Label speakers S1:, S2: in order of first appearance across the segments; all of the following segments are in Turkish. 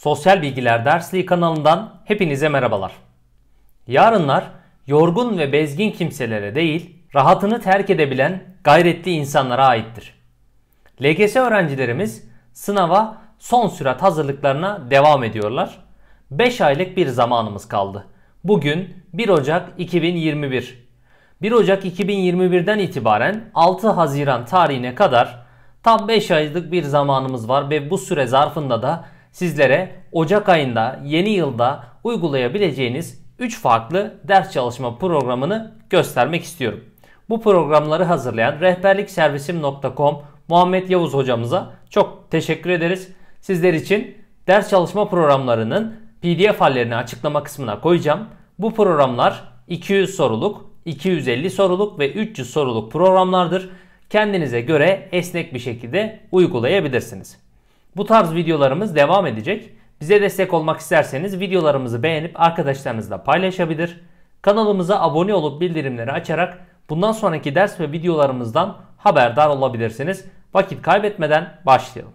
S1: Sosyal Bilgiler Dersliği kanalından hepinize merhabalar. Yarınlar yorgun ve bezgin kimselere değil, rahatını terk edebilen gayretli insanlara aittir. LGS öğrencilerimiz sınava son sürat hazırlıklarına devam ediyorlar. 5 aylık bir zamanımız kaldı. Bugün 1 Ocak 2021. 1 Ocak 2021'den itibaren 6 Haziran tarihine kadar tam 5 aylık bir zamanımız var ve bu süre zarfında da sizlere Ocak ayında yeni yılda uygulayabileceğiniz 3 farklı ders çalışma programını göstermek istiyorum. Bu programları hazırlayan rehberlikservisim.com Muhammed Yavuz hocamıza çok teşekkür ederiz. Sizler için ders çalışma programlarının PDF hallerini açıklama kısmına koyacağım. Bu programlar 200 soruluk, 250 soruluk ve 300 soruluk programlardır. Kendinize göre esnek bir şekilde uygulayabilirsiniz. Bu tarz videolarımız devam edecek. Bize destek olmak isterseniz videolarımızı beğenip arkadaşlarınızla paylaşabilir. Kanalımıza abone olup bildirimleri açarak bundan sonraki ders ve videolarımızdan haberdar olabilirsiniz. Vakit kaybetmeden başlayalım.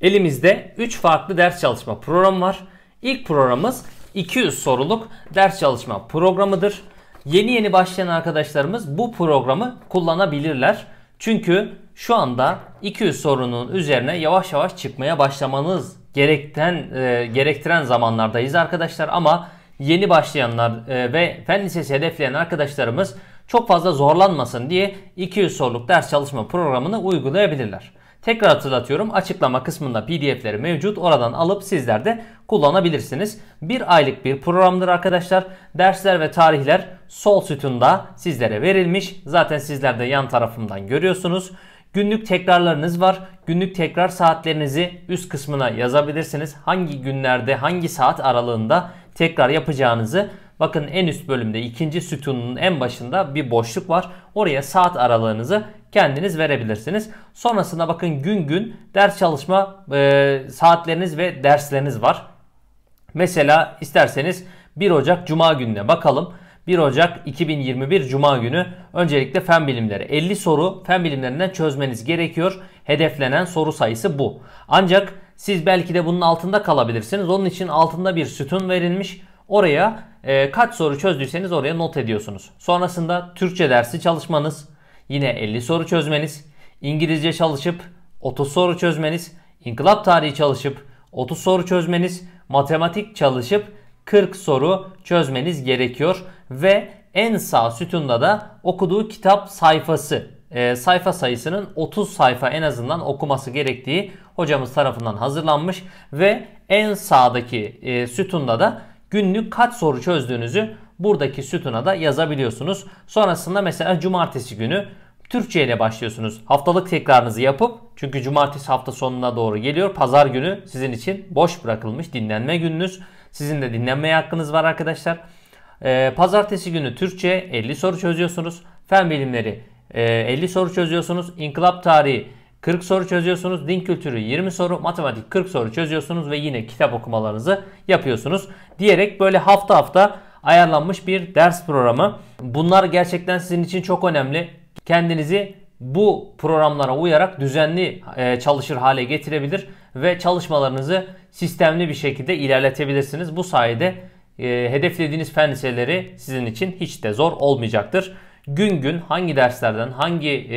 S1: Elimizde 3 farklı ders çalışma programı var. İlk programımız 200 soruluk ders çalışma programıdır. Yeni yeni başlayan arkadaşlarımız bu programı kullanabilirler. Çünkü şu anda 200 sorunun üzerine yavaş yavaş çıkmaya başlamanız gerekten e, gerektiren zamanlardayız arkadaşlar ama yeni başlayanlar e, ve fen lisesi hedefleyen arkadaşlarımız çok fazla zorlanmasın diye 200 soruluk ders çalışma programını uygulayabilirler. Tekrar hatırlatıyorum açıklama kısmında pdf'leri mevcut oradan alıp sizler de kullanabilirsiniz. Bir aylık bir programdır arkadaşlar. Dersler ve tarihler sol sütunda sizlere verilmiş. Zaten sizler de yan tarafımdan görüyorsunuz. Günlük tekrarlarınız var. Günlük tekrar saatlerinizi üst kısmına yazabilirsiniz. Hangi günlerde, hangi saat aralığında tekrar yapacağınızı bakın en üst bölümde ikinci sütunun en başında bir boşluk var. Oraya saat aralığınızı kendiniz verebilirsiniz. Sonrasında bakın gün gün ders çalışma e, saatleriniz ve dersleriniz var. Mesela isterseniz 1 Ocak Cuma gününe bakalım. 1 Ocak 2021 Cuma günü öncelikle fen bilimleri 50 soru fen bilimlerinden çözmeniz gerekiyor. Hedeflenen soru sayısı bu. Ancak siz belki de bunun altında kalabilirsiniz. Onun için altında bir sütun verilmiş. Oraya e, kaç soru çözdüyseniz oraya not ediyorsunuz. Sonrasında Türkçe dersi çalışmanız, yine 50 soru çözmeniz, İngilizce çalışıp 30 soru çözmeniz, İnkılap tarihi çalışıp 30 soru çözmeniz, matematik çalışıp 40 soru çözmeniz gerekiyor ve en sağ sütunda da okuduğu kitap sayfası e, sayfa sayısının 30 sayfa en azından okuması gerektiği hocamız tarafından hazırlanmış ve en sağdaki e, sütunda da günlük kaç soru çözdüğünüzü buradaki sütuna da yazabiliyorsunuz. Sonrasında mesela cumartesi günü Türkçe ile başlıyorsunuz. Haftalık tekrarınızı yapıp çünkü cumartesi hafta sonuna doğru geliyor. Pazar günü sizin için boş bırakılmış dinlenme gününüz. Sizin de dinlenme hakkınız var arkadaşlar. Ee, pazartesi günü Türkçe 50 soru çözüyorsunuz. Fen bilimleri e, 50 soru çözüyorsunuz. İnkılap tarihi 40 soru çözüyorsunuz. Din kültürü 20 soru, matematik 40 soru çözüyorsunuz ve yine kitap okumalarınızı yapıyorsunuz. Diyerek böyle hafta hafta ayarlanmış bir ders programı. Bunlar gerçekten sizin için çok önemli. Kendinizi bu programlara uyarak düzenli e, çalışır hale getirebilir ve çalışmalarınızı sistemli bir şekilde ilerletebilirsiniz. Bu sayede e, hedeflediğiniz fen liseleri sizin için hiç de zor olmayacaktır. Gün gün hangi derslerden, hangi e,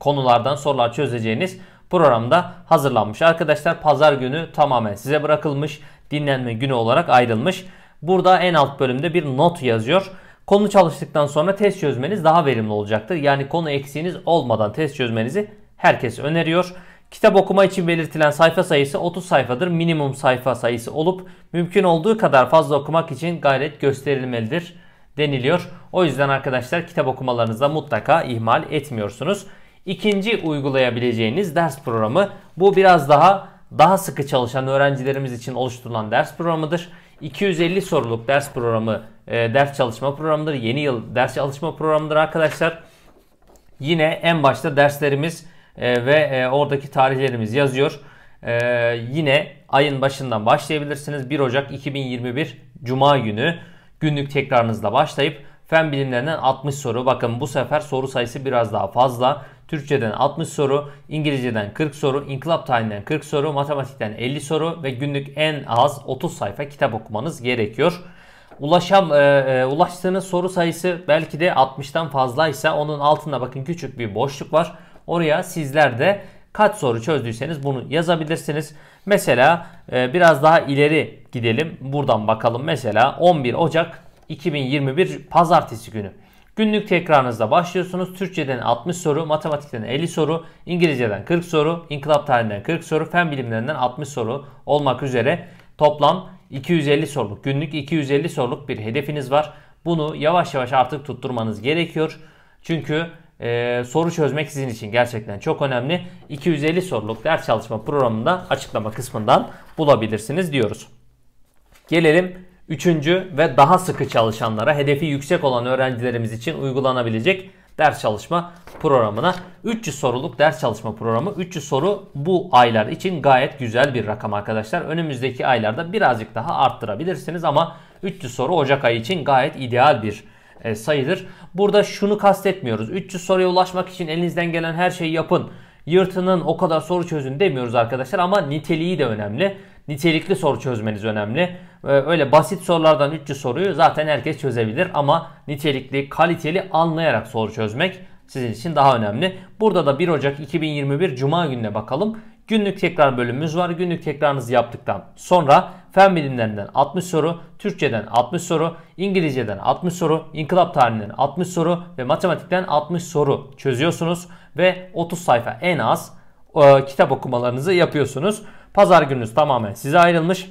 S1: konulardan sorular çözeceğiniz programda hazırlanmış. Arkadaşlar pazar günü tamamen size bırakılmış, dinlenme günü olarak ayrılmış. Burada en alt bölümde bir not yazıyor. Konu çalıştıktan sonra test çözmeniz daha verimli olacaktır. Yani konu eksiğiniz olmadan test çözmenizi herkes öneriyor. Kitap okuma için belirtilen sayfa sayısı 30 sayfadır. Minimum sayfa sayısı olup mümkün olduğu kadar fazla okumak için gayret gösterilmelidir deniliyor. O yüzden arkadaşlar kitap okumalarınızda mutlaka ihmal etmiyorsunuz. İkinci uygulayabileceğiniz ders programı bu biraz daha daha sıkı çalışan öğrencilerimiz için oluşturulan ders programıdır. 250 soruluk ders programı, e, ders çalışma programıdır. Yeni yıl ders çalışma programıdır arkadaşlar. Yine en başta derslerimiz e, ve e, oradaki tarihlerimiz yazıyor. E, yine ayın başından başlayabilirsiniz. 1 Ocak 2021 Cuma günü günlük tekrarınızla başlayıp fen bilimlerinden 60 soru. Bakın bu sefer soru sayısı biraz daha fazla. Türkçeden 60 soru, İngilizceden 40 soru, inkılap tarihinden 40 soru, matematikten 50 soru ve günlük en az 30 sayfa kitap okumanız gerekiyor. Ulaşam, e, e ulaştığınız soru sayısı belki de 60'tan fazlaysa onun altında bakın küçük bir boşluk var. Oraya sizler de kaç soru çözdüyseniz bunu yazabilirsiniz. Mesela e, biraz daha ileri gidelim. Buradan bakalım. Mesela 11 Ocak 2021 Pazartesi günü. Günlük tekrarınızda başlıyorsunuz. Türkçeden 60 soru, matematikten 50 soru, İngilizceden 40 soru, inkılap tarihinden 40 soru, fen bilimlerinden 60 soru olmak üzere toplam 250 soruluk günlük 250 soruluk bir hedefiniz var. Bunu yavaş yavaş artık tutturmanız gerekiyor. Çünkü e, soru çözmek sizin için gerçekten çok önemli. 250 soruluk ders çalışma programında açıklama kısmından bulabilirsiniz diyoruz. Gelelim Üçüncü ve daha sıkı çalışanlara hedefi yüksek olan öğrencilerimiz için uygulanabilecek ders çalışma programına 300 soruluk ders çalışma programı 300 soru bu aylar için gayet güzel bir rakam arkadaşlar. Önümüzdeki aylarda birazcık daha arttırabilirsiniz ama 300 soru Ocak ayı için gayet ideal bir e, sayıdır. Burada şunu kastetmiyoruz. 300 soruya ulaşmak için elinizden gelen her şeyi yapın. Yırtının o kadar soru çözün demiyoruz arkadaşlar ama niteliği de önemli. Nitelikli soru çözmeniz önemli ee, öyle basit sorulardan 300 soruyu zaten herkes çözebilir ama nitelikli, kaliteli anlayarak soru çözmek sizin için daha önemli. Burada da 1 Ocak 2021 Cuma gününe bakalım. Günlük tekrar bölümümüz var. Günlük tekrarınızı yaptıktan sonra fen bilimlerinden 60 soru, Türkçeden 60 soru, İngilizceden 60 soru, inkılap tarihinden 60 soru ve matematikten 60 soru çözüyorsunuz ve 30 sayfa en az e, kitap okumalarınızı yapıyorsunuz. Pazar gününüz tamamen size ayrılmış.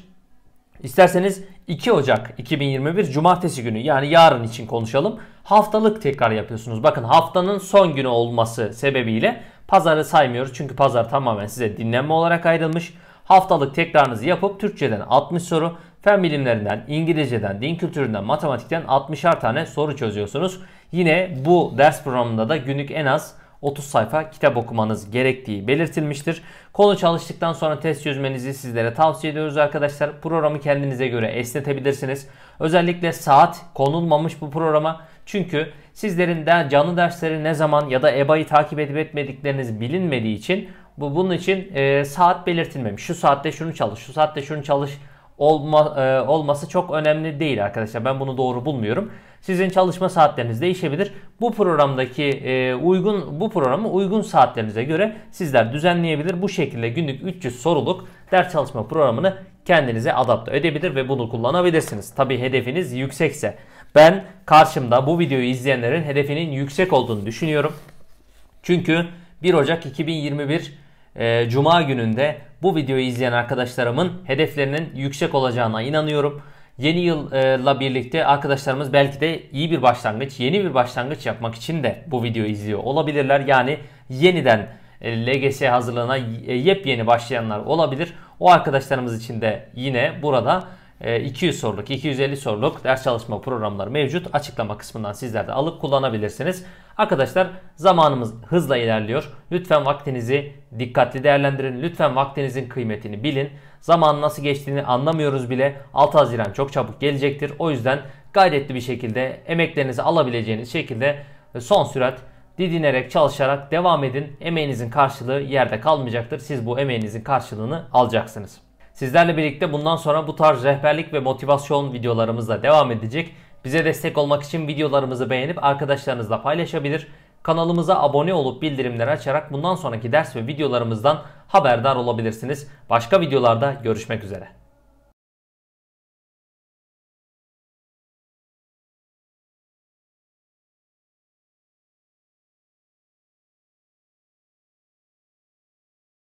S1: İsterseniz 2 Ocak 2021 Cumartesi günü yani yarın için konuşalım. Haftalık tekrar yapıyorsunuz. Bakın haftanın son günü olması sebebiyle pazarı saymıyoruz. Çünkü pazar tamamen size dinlenme olarak ayrılmış. Haftalık tekrarınızı yapıp Türkçeden 60 soru, fen bilimlerinden, İngilizceden, din kültüründen, matematikten 60'ar tane soru çözüyorsunuz. Yine bu ders programında da günlük en az 30 sayfa kitap okumanız gerektiği belirtilmiştir. Konu çalıştıktan sonra test çözmenizi sizlere tavsiye ediyoruz arkadaşlar. Programı kendinize göre esnetebilirsiniz. Özellikle saat konulmamış bu programa. Çünkü sizlerin de canlı dersleri ne zaman ya da EBA'yı takip edip etmedikleriniz bilinmediği için bu bunun için e, saat belirtilmemiş. Şu saatte şunu çalış, şu saatte şunu çalış olma, e, olması çok önemli değil arkadaşlar. Ben bunu doğru bulmuyorum. Sizin çalışma saatleriniz değişebilir. Bu programdaki e, uygun bu programı uygun saatlerinize göre sizler düzenleyebilir. Bu şekilde günlük 300 soruluk ders çalışma programını kendinize adapte edebilir ve bunu kullanabilirsiniz. Tabi hedefiniz yüksekse. Ben karşımda bu videoyu izleyenlerin hedefinin yüksek olduğunu düşünüyorum. Çünkü 1 Ocak 2021 e, Cuma gününde bu videoyu izleyen arkadaşlarımın hedeflerinin yüksek olacağına inanıyorum. Yeni yılla birlikte arkadaşlarımız belki de iyi bir başlangıç, yeni bir başlangıç yapmak için de bu videoyu izliyor olabilirler. Yani yeniden e, LGS hazırlığına e, yepyeni başlayanlar olabilir. O arkadaşlarımız için de yine burada 200 e, soruluk, 250 soruluk ders çalışma programları mevcut. Açıklama kısmından sizler de alıp kullanabilirsiniz. Arkadaşlar zamanımız hızla ilerliyor. Lütfen vaktinizi dikkatli değerlendirin. Lütfen vaktinizin kıymetini bilin. Zaman nasıl geçtiğini anlamıyoruz bile. 6 Haziran çok çabuk gelecektir. O yüzden gayretli bir şekilde emeklerinizi alabileceğiniz şekilde son sürat didinerek çalışarak devam edin. Emeğinizin karşılığı yerde kalmayacaktır. Siz bu emeğinizin karşılığını alacaksınız. Sizlerle birlikte bundan sonra bu tarz rehberlik ve motivasyon videolarımızla devam edecek. Bize destek olmak için videolarımızı beğenip arkadaşlarınızla paylaşabilir. Kanalımıza abone olup bildirimleri açarak bundan sonraki ders ve videolarımızdan haberdar olabilirsiniz. Başka videolarda görüşmek üzere.